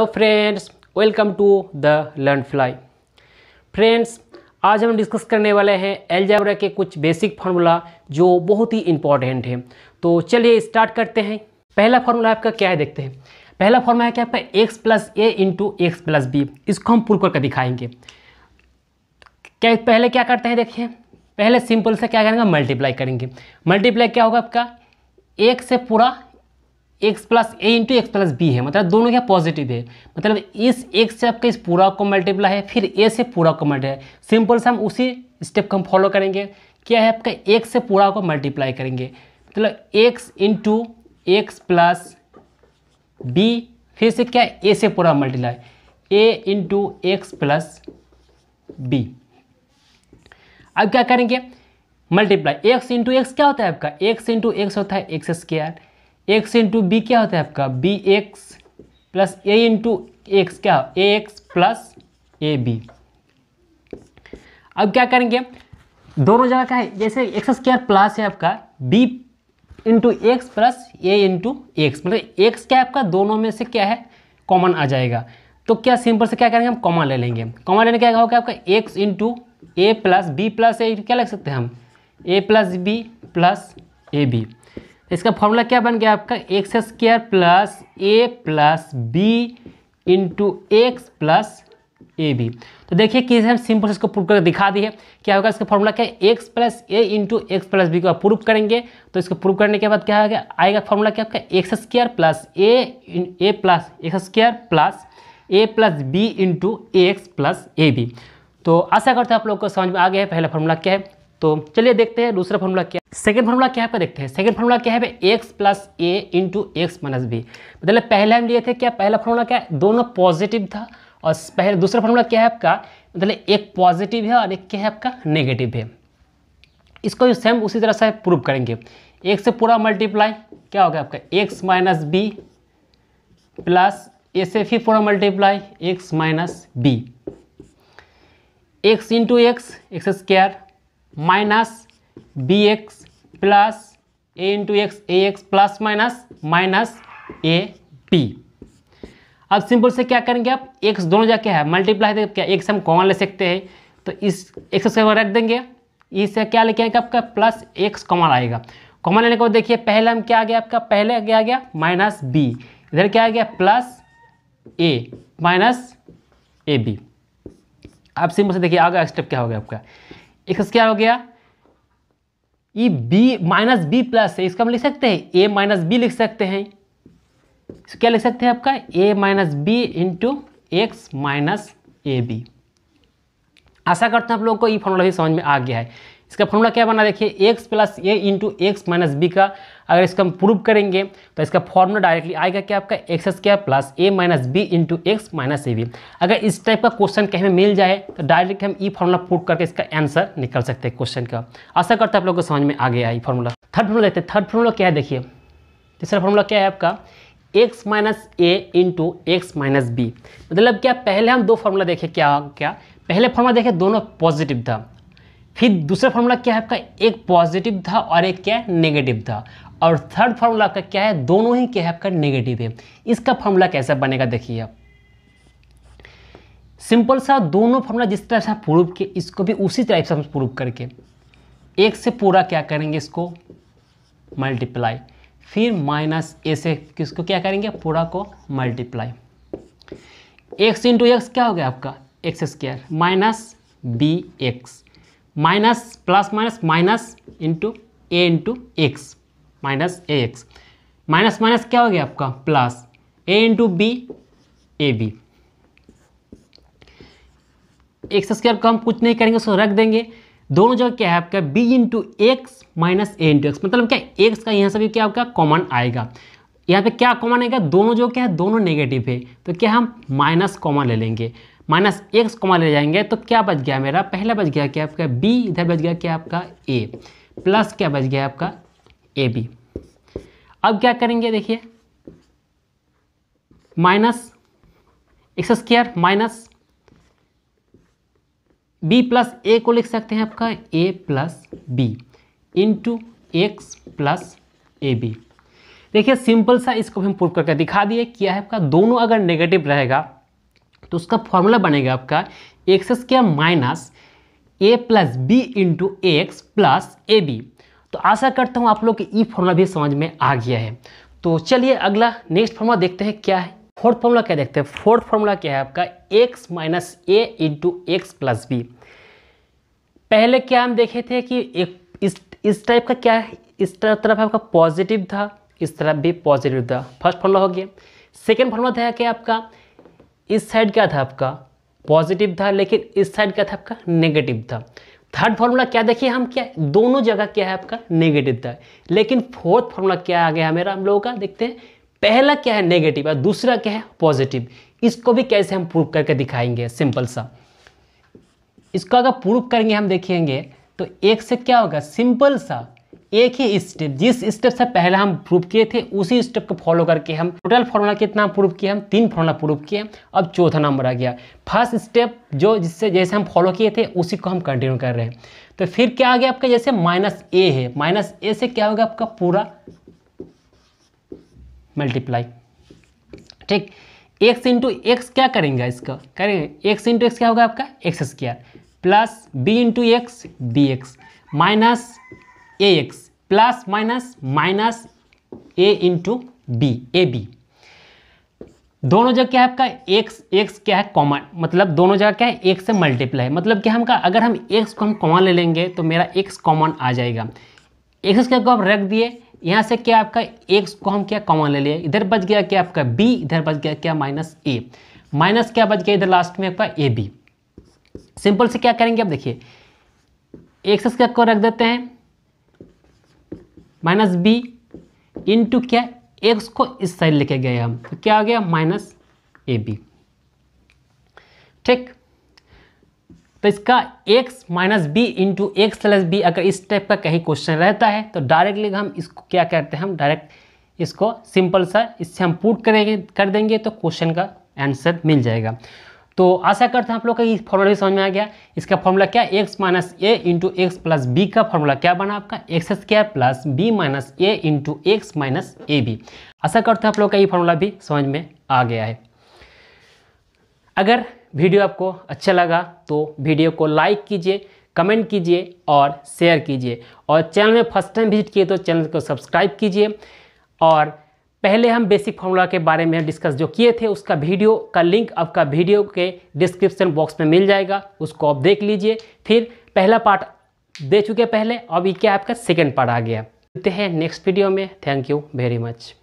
hello friends welcome to the Learn Fly friends आज हम discuss करने वाले हैं एल्जाब्रा के कुछ बेसिक फार्मूला जो बहुत ही इंपॉर्टेंट हैं तो चलिए स्टार्ट करते हैं पहला फार्मूला आपका क्या है देखते हैं पहला फार्मूला है क्या आपका एक्स प्लस ए इंटू एक्स प्लस बी इसको हम पूर्व करके दिखाएंगे क्या पहले क्या करते हैं देखिए पहले सिंपल से क्या करेंगे मल्टीप्लाई करेंगे मल्टीप्लाई क्या होगा आपका एक से पूरा एक्स प्लस ए इंटू एक्स प्लस बी है मतलब दोनों क्या पॉजिटिव है मतलब इस एक्स से आपका इस पूरा को मल्टीप्लाई है फिर ए से पूरा को मल्टी है सिंपल से हम उसी स्टेप को हम फॉलो करेंगे क्या है आपका एक्स से पूरा को मल्टीप्लाई करेंगे मतलब x into x plus b फिर से क्या ए से पूरा multiply a into x plus b अब क्या करेंगे मल्टीप्लाई एक्स इंटू एक्स क्या होता है आपका एक्स इंटू एक्स होता है x square x into b क्या होता है आपका बी एक्स प्लस ए इंटू एक्स क्या a x plus A B अब क्या करेंगे दोनों जगह का है जैसे एक्स स्क्वायर प्लस है आपका बी इंटू एक्स प्लस ए इंटू एक्स मतलब एक्स क्या है आपका दोनों में से क्या है कॉमन आ जाएगा तो क्या सिंपल से क्या करेंगे हम कॉमन ले लेंगे कॉमन लेने क्या होगा आपका X into A plus B plus A क्या लिख सकते हैं हम A plus B plus A B इसका फॉर्मूला क्या बन गया आपका X square plus A plus B into x plus A B तो देखिए किस हम सिंपल इसको प्रूव करके दिखा दिए क्या होगा इसका फॉर्मूला क्या है एक्स प्लस ए इंटू एक्स प्लस बी को आप प्रूव करेंगे तो इसको प्रूव करने के बाद क्या होगा आएगा फॉर्मूला क्या आपका X square plus A A plus X square plus A plus B into x plus A B तो आशा करते हैं आप लोग को समझ में आ गया है पहला फॉर्मूला क्या है तो चलिए देखते हैं दूसरा फॉर्मूला क्या सेकंड सेकेंड फॉर्मूला क्या है आपका देखते हैं सेकंड फॉर्मूला क्या है एक्स प्लस ए इंटू एक्स माइनस बी मतलब पहले हम लिए थे क्या पहला फॉर्मूला क्या है दोनों पॉजिटिव था और पहले दूसरा फॉर्मूला क्या है आपका मतलब एक पॉजिटिव है और एक क्या है आपका नेगेटिव है इसको सेम उसी तरह से प्रूव करेंगे एक से पूरा मल्टीप्लाई क्या हो गया आपका X minus B plus A से फिर पूरा multiply X minus B X into X X square minus B x plus A into X A x plus minus minus A B अब सिंपल से क्या करेंगे आप एक्स दोनों जाके है मल्टीप्लाई है क्या एक से हम कॉमन ले सकते हैं तो इस एक्स को रख देंगे इससे क्या लेके आएंगे आपका प्लस एक्स कॉमन आएगा कॉमन लेने के बाद देखिए पहले हम क्या आ गया आपका पहले क्या आ गया माइनस बी इधर क्या आ गया plus A minus A B आप सिंपल से देखिए आगे स्टेप क्या हो गया आपका एक्स क्या हो गया E B minus B plus है इसका हम लिख सकते हैं ए माइनस बी लिख सकते हैं क्या लिख सकते हैं आपका A minus B into X minus A B आशा करते हैं आप लोगों को ये फॉर्मूला भी समझ में आ गया है इसका फॉर्मूला क्या बना देखिए एक्स प्लस ए इंटू एक्स माइनस बी का अगर इसका हम प्रूव करेंगे तो इसका फॉर्मूला डायरेक्टली आएगा क्या आपका X S plus A minus B into X minus A B अगर इस टाइप का क्वेश्चन कहीं मिल जाए तो डायरेक्ट हम ई फॉर्मूला पुट करके इसका आंसर निकल सकते हैं क्वेश्चन का आशा करते हैं आप लोग को समझ में आ गया ई फॉर्मूला थर्ड फॉर्मूला देखते हैं थर्ड फॉर्मूला क्या है देखिए तीसरा फॉर्मूला क्या है आपका X minus A into X minus B मतलब क्या पहले हम दो फॉर्मूला देखे क्या क्या पहले फॉर्मूला देखे दोनों पॉजिटिव था फिर दूसरा फार्मूला क्या है आपका एक पॉजिटिव था और एक क्या है नेगेटिव था और थर्ड फॉर्मूला का क्या है दोनों ही क्या है आपका नेगेटिव है इसका फार्मूला कैसा बनेगा देखिए आप सिंपल सा दोनों फार्मूला जिस तरह से आप प्रूव किए इसको भी उसी तरह से हम प्रूव करके एक से पूरा क्या करेंगे इसको मल्टीप्लाई फिर माइनस ए से किसको क्या करेंगे पूरा को मल्टीप्लाई एक्स इंटू एक्स क्या हो गया आपका X square minus B X minus plus minus minus into A into X minus A X minus minus क्या हो गया आपका plus A into B A B X square को हम कुछ नहीं करेंगे उसको रख देंगे दोनों जगह क्या है आपका b into X minus A into X मतलब क्या x का यहाँ से भी क्या आपका कॉमन आएगा यहाँ पे क्या कॉमन आएगा दोनों जो क्या है दोनों नेगेटिव है तो क्या हम माइनस कॉमन ले लेंगे माइनस एक्स को ले जाएंगे तो क्या बच गया मेरा पहला बच गया क्या आपका बी इधर बच गया क्या आपका ए प्लस क्या बच गया आपका ए बी अब क्या करेंगे देखिए minus X square minus B plus A को लिख सकते हैं आपका A plus B into x plus A B देखिए सिंपल सा इसको हम प्रूव करके दिखा दिए क्या है आपका दोनों अगर नेगेटिव रहेगा तो उसका फॉर्मूला बनेगा आपका X square minus A plus B into x plus A B तो आशा करता हूँ आप लोग ई फॉर्मूला भी समझ में आ गया है तो चलिए अगला नेक्स्ट फॉर्मूला देखते हैं क्या है फोर्थ फॉर्मूला क्या देखते हैं फोर्थ फॉर्मूला क्या है आपका X minus A into x plus B पहले क्या हम देखे थे कि एक इस इस टाइप का क्या है इस तरफ आपका पॉजिटिव था इस तरफ भी पॉजिटिव था फर्स्ट फॉर्मूला हो गया सेकेंड फॉर्मूला था क्या आपका इस साइड क्या था आपका पॉजिटिव था लेकिन इस साइड क्या था आपका नेगेटिव था थर्ड फॉर्मूला क्या देखिए हम क्या दोनों जगह क्या है आपका नेगेटिव था लेकिन फोर्थ फॉर्मूला क्या आ गया मेरा हम लोगों का देखते हैं पहला क्या है नेगेटिव और दूसरा क्या है पॉजिटिव इसको भी कैसे हम प्रूव करके दिखाएंगे सिंपल सा इसको अगर प्रूव करेंगे हम देखेंगे तो एक से क्या होगा सिंपल सा एक ही स्टेप जिस स्टेप से पहले हम प्रूव किए थे उसी स्टेप को फॉलो करके हम टोटल फॉर्मूला कितना प्रूव किए हम तीन फॉर्मूला प्रूव किए अब चौथा नंबर आ गया फर्स्ट स्टेप जो जिससे जैसे हम फॉलो किए थे उसी को हम कंटिन्यू कर रहे हैं तो फिर क्या आ गया आपका जैसे माइनस ए है माइनस ए से क्या होगा आपका पूरा मल्टीप्लाई ठीक एक्स इंटू एक्स क्या करेंगे इसका करेंगे एक्स इंटू एक्स क्या होगा आपका X square plus B into X B X minus A x plus minus minus A into B A B दोनों जगह क्या है आपका एक्स एक्स क्या है कॉमन मतलब दोनों जगह क्या है एक से मल्टीप्लाई मतलब क्या हमका अगर हम एक्स को हम कॉमन ले लेंगे तो मेरा एक्स कॉमन आ जाएगा एक्स क्या को आप रख दिए यहाँ से क्या आपका एक्स को हम क्या कॉमन ले लिए इधर बच गया क्या आपका बी इधर बच गया क्या माइनस ए माइनस क्या बच गया इधर लास्ट में आपका ए बी सिंपल से क्या करेंगे आप देखिए एक्स स्क्वायर को रख देते हैं माइनस बी इंटू क्या एक्स को इस साइड लेके गए हम तो क्या आ गया माइनस ए बी ठीक तो इसका x minus B into x plus B अगर इस टाइप का कहीं क्वेश्चन रहता है तो डायरेक्टली हम इसको क्या करते हैं हम डायरेक्ट इसको सिंपल सा इससे हम पुट करेंगे कर देंगे तो क्वेश्चन का आंसर मिल जाएगा तो आशा करते हैं आप लोग का इस फॉर्मूला भी समझ में आ गया इसका फॉर्मूला क्या X minus A into x plus B का फॉर्मूला क्या बना आपका X square plus B minus A into X minus A B आशा करते हैं आप लोग का ये फॉर्मूला भी समझ में आ गया है अगर वीडियो आपको अच्छा लगा तो वीडियो को लाइक कीजिए कमेंट कीजिए और शेयर कीजिए और चैनल में फर्स्ट टाइम विजिट किए तो चैनल को सब्सक्राइब कीजिए और पहले हम बेसिक फार्मूला के बारे में डिस्कस जो किए थे उसका वीडियो का लिंक आपका वीडियो के डिस्क्रिप्शन बॉक्स में मिल जाएगा उसको आप देख लीजिए फिर पहला पार्ट दे चुके पहले अब ये क्या आपका सेकेंड पार्ट आ गया मिलते हैं नेक्स्ट वीडियो में थैंक यू वेरी मच